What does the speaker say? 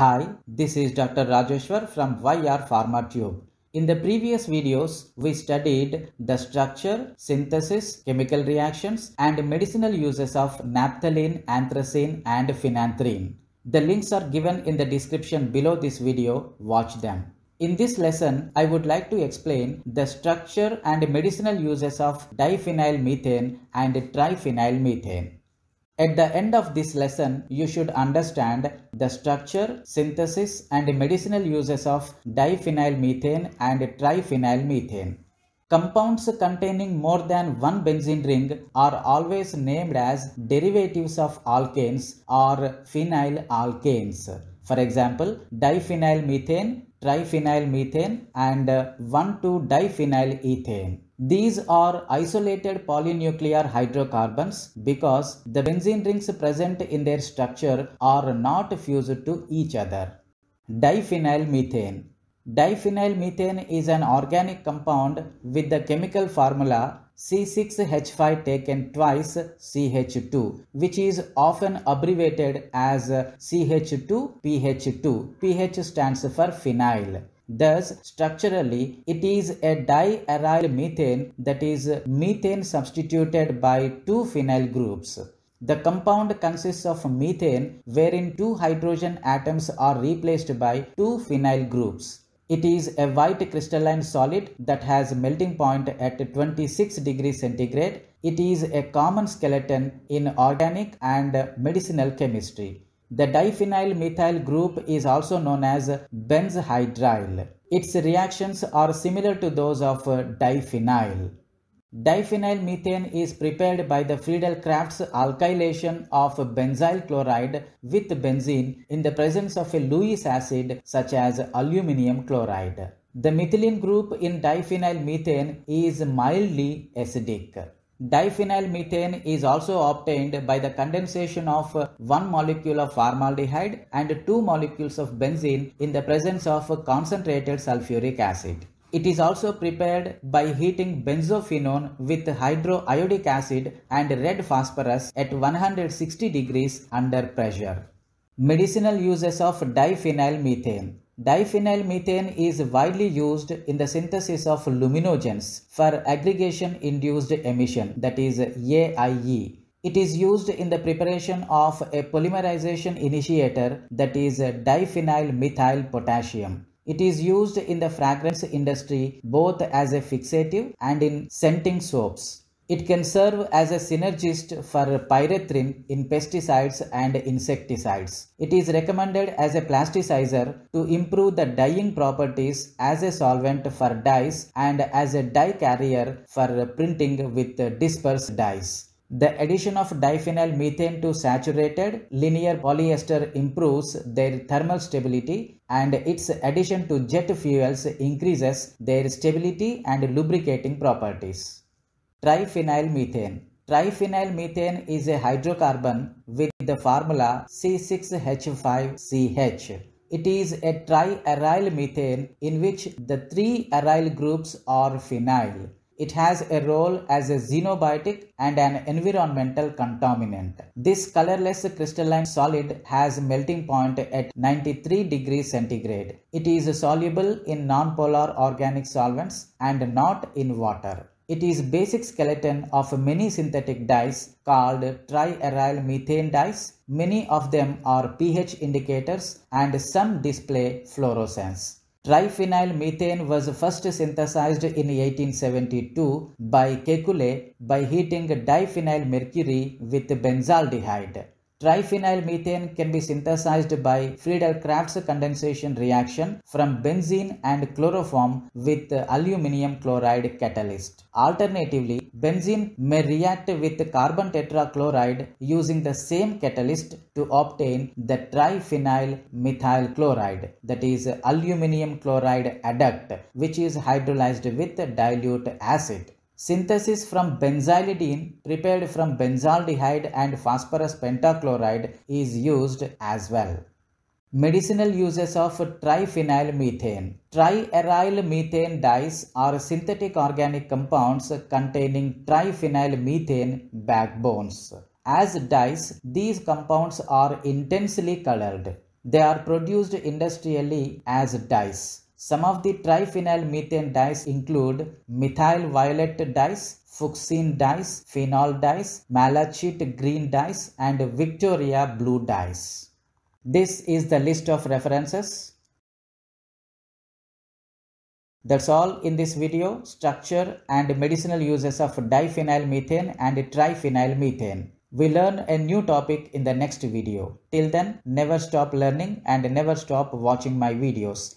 Hi, this is Dr. Rajeshwar from YR PharmaTube. In the previous videos, we studied the structure, synthesis, chemical reactions, and medicinal uses of naphthalene, anthracene, and phenanthrene. The links are given in the description below this video. Watch them. In this lesson, I would like to explain the structure and medicinal uses of diphenyl methane and triphenyl methane. At the end of this lesson, you should understand the structure, synthesis and medicinal uses of diphenylmethane and triphenylmethane. Compounds containing more than one benzene ring are always named as derivatives of alkanes or phenyl alkanes. For example, diphenylmethane triphenylmethane and 12 uh, ethane. These are isolated polynuclear hydrocarbons because the benzene rings present in their structure are not fused to each other. Diphenylmethane Diphenylmethane is an organic compound with the chemical formula C6H5 taken twice CH2 which is often abbreviated as CH2PH2. PH stands for phenyl. Thus, structurally, it is a diaryl methane that is methane substituted by two phenyl groups. The compound consists of methane wherein two hydrogen atoms are replaced by two phenyl groups. It is a white crystalline solid that has melting point at 26 degrees centigrade. It is a common skeleton in organic and medicinal chemistry. The diphenyl methyl group is also known as benzhydryl. Its reactions are similar to those of diphenyl. Diphenyl methane is prepared by the Friedel-Crafts alkylation of benzyl chloride with benzene in the presence of a Lewis acid such as aluminium chloride. The methylene group in diphenyl methane is mildly acidic. Diphenyl methane is also obtained by the condensation of one molecule of formaldehyde and two molecules of benzene in the presence of concentrated sulfuric acid. It is also prepared by heating benzophenone with hydroiodic acid and red phosphorus at 160 degrees under pressure. Medicinal uses of diphenylmethane. Diphenylmethane is widely used in the synthesis of luminogens for aggregation induced emission that is AIE. It is used in the preparation of a polymerization initiator that is diphenyl methyl potassium. It is used in the fragrance industry both as a fixative and in scenting soaps. It can serve as a synergist for pyrethrin in pesticides and insecticides. It is recommended as a plasticizer to improve the dyeing properties as a solvent for dyes and as a dye carrier for printing with dispersed dyes. The addition of diphenyl methane to saturated linear polyester improves their thermal stability and its addition to jet fuels increases their stability and lubricating properties. Triphenyl methane Triphenyl methane is a hydrocarbon with the formula C6H5CH. It is a triaryl methane in which the three aryl groups are phenyl. It has a role as a xenobiotic and an environmental contaminant. This colorless crystalline solid has melting point at 93 degrees centigrade. It is soluble in nonpolar organic solvents and not in water. It is basic skeleton of many synthetic dyes called triaryl methane dyes. Many of them are pH indicators and some display fluorescence. Triphenylmethane was first synthesized in 1872 by Kekule by heating diphenylmercury with benzaldehyde. Triphenylmethane can be synthesized by Friedel-Crafts condensation reaction from benzene and chloroform with aluminium chloride catalyst. Alternatively, benzene may react with carbon tetrachloride using the same catalyst to obtain the triphenyl methyl chloride that is aluminium chloride adduct which is hydrolyzed with dilute acid. Synthesis from benzylidene prepared from benzaldehyde and phosphorus pentachloride is used as well. Medicinal uses of triphenylmethane. Triarylmethane methane dyes are synthetic organic compounds containing triphenylmethane backbones. As dyes, these compounds are intensely colored. They are produced industrially as dyes. Some of the triphenylmethane dyes include methyl violet dyes, fuchsine dyes, phenol dyes, malachite green dyes and Victoria blue dyes. This is the list of references. That's all in this video, structure and medicinal uses of diphenylmethane and triphenylmethane. We learn a new topic in the next video. Till then, never stop learning and never stop watching my videos.